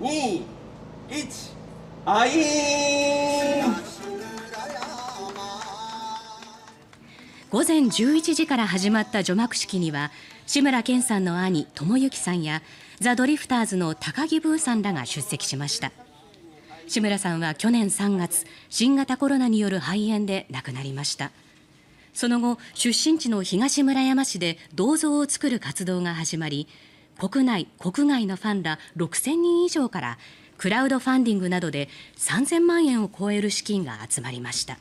2、1、あい午前11時から始まった除幕式には志村けんさんの兄智之さんやザ・ドリフターズの高木ブーさんらが出席しました志村さんは去年3月新型コロナによる肺炎で亡くなりましたその後出身地の東村山市で銅像を作る活動が始まり国内・国外のファンら6000人以上からクラウドファンディングなどで3000万円を超える資金が集まりました。